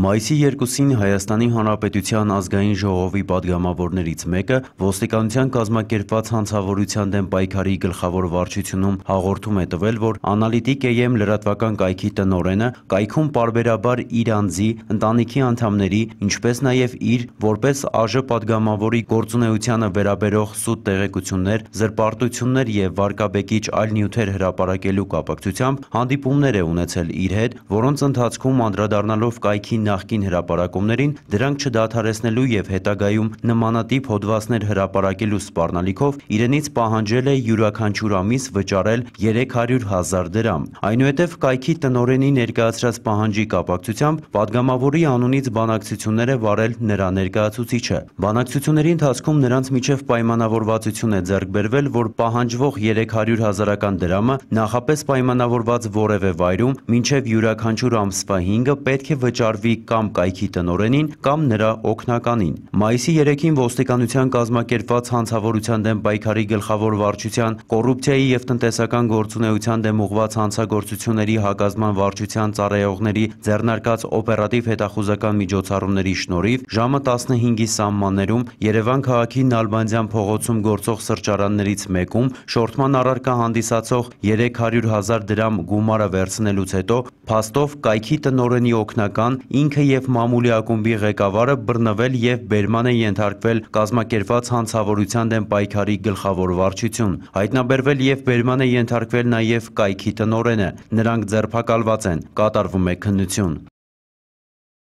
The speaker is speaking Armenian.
Մայիսի 2-ին Հայաստանի Հանրապետության ազգային ժողովի падգամավորներից մեկը ոստիկանության կազմակերպված հանցավորության դեմ պայքարի գլխավոր վարչությունում հաղորդում է տվել, որ անալիտիկ AM լրատվական կայքի տնորենը կայքում parberabar իր անձի, ընտանիքի անդամների, ինչպես նաև իր որպես ԱԺ падգամավորի գործունեությանը վերաբերող սուտ տեղեկություններ, զրպարտություններ եւ վարկաբեկիչ այլ նյութեր հրապարակելու կապակցությամբ հանդիպումներ է ունեցել իր հետ, որոնց ընթացքում անդրադառնալով կայքի նախկին հրապարակումներին, դրանք չդադարեցնելու և հետագայում նմանատիպ հոդվածներ հրապարակելու սպառնալիքով իրենից պահանջել է յուրաքանչյուր ամիս վճարել 300 հազար դրամ։ Այնուհետև կայքի տնօրենի ներկայացրած պահանջի կապակցությամբ պատգամավորի անունից բանակցություններ է վարել նրա ներկայացուցիչը։ Բանակցությունների ընթացքում նրանց միջև պայմանավորվածություն է ձեռք բերվել, որ պահանջվող 300 հազարական դրամը նախապես պայմանավորված որևէ վայրում մինչև յուրաքանչյուր ամսվա 5-ը պետք է վճարվի կամ կայքի տնորենին կամ նրա օգնականին։ Մայիսի 3-ին ոստիկանության կազմակերպված հանցավորության դեմ պայքարի գլխավոր վարչության կոռուպցիայի եւ տնտեսական գործունեության դեմ ուղված հանցագործությունների հակազդման վարչության ծառայողների ձեռնարկած օպերատիվ հետախուզական միջոցառումների շնորհիվ ժամը 15-ի սահմաններում Երևան քաղաքի Նալբանդյան փողոցում գործող սրճարաններից մեկում շորթման առարկա հանդիսացող 300 000 դրամ գումարը վերցնելուց հետո փաստով կայքի տնորենի օգնական 5 ինքը և մամուլի ակումբի ղեկավարը բռնվել և բերման է ենթարկվել կազմակերպված հանցավորության դեմ պայքարի գլխավոր վարչություն։ Հայտնաբերվել և բերման է ենթարկվել նաև կայքի տնօրենը։ Նրանք ձերբակալված են, կատարվում է քննություն։